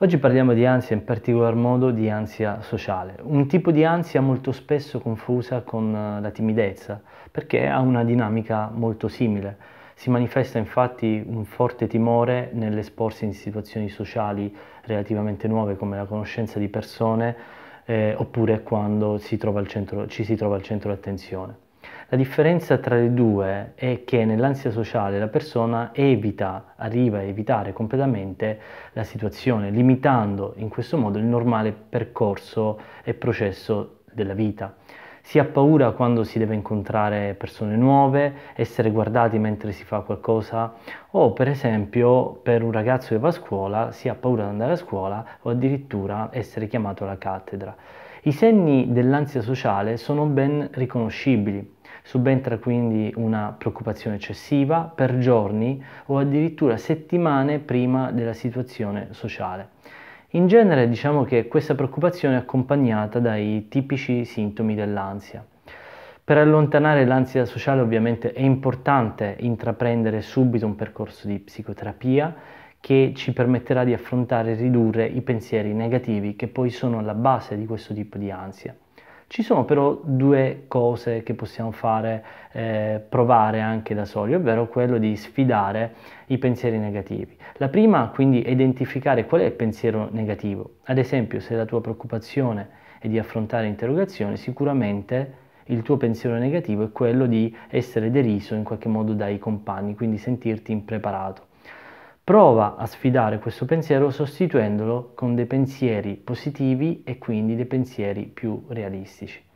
Oggi parliamo di ansia, in particolar modo di ansia sociale, un tipo di ansia molto spesso confusa con eh, la timidezza, perché ha una dinamica molto simile. Si manifesta infatti un forte timore nell'esporsi in situazioni sociali relativamente nuove come la conoscenza di persone eh, oppure quando si ci si trova al centro d'attenzione. La differenza tra le due è che nell'ansia sociale la persona evita, arriva a evitare completamente la situazione, limitando in questo modo il normale percorso e processo della vita. Si ha paura quando si deve incontrare persone nuove, essere guardati mentre si fa qualcosa o per esempio per un ragazzo che va a scuola si ha paura di andare a scuola o addirittura essere chiamato alla cattedra. I segni dell'ansia sociale sono ben riconoscibili, Subentra quindi una preoccupazione eccessiva per giorni o addirittura settimane prima della situazione sociale. In genere diciamo che questa preoccupazione è accompagnata dai tipici sintomi dell'ansia. Per allontanare l'ansia sociale ovviamente è importante intraprendere subito un percorso di psicoterapia che ci permetterà di affrontare e ridurre i pensieri negativi che poi sono alla base di questo tipo di ansia. Ci sono però due cose che possiamo fare, eh, provare anche da soli, ovvero quello di sfidare i pensieri negativi. La prima quindi è identificare qual è il pensiero negativo. Ad esempio se la tua preoccupazione è di affrontare interrogazioni, sicuramente il tuo pensiero negativo è quello di essere deriso in qualche modo dai compagni, quindi sentirti impreparato. Prova a sfidare questo pensiero sostituendolo con dei pensieri positivi e quindi dei pensieri più realistici.